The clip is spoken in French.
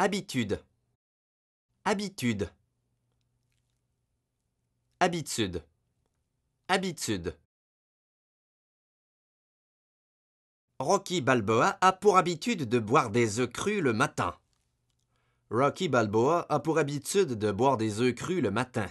Habitude. Habitude. Habitude. Habitude. Rocky Balboa a pour habitude de boire des œufs crus le matin. Rocky Balboa a pour habitude de boire des œufs crus le matin.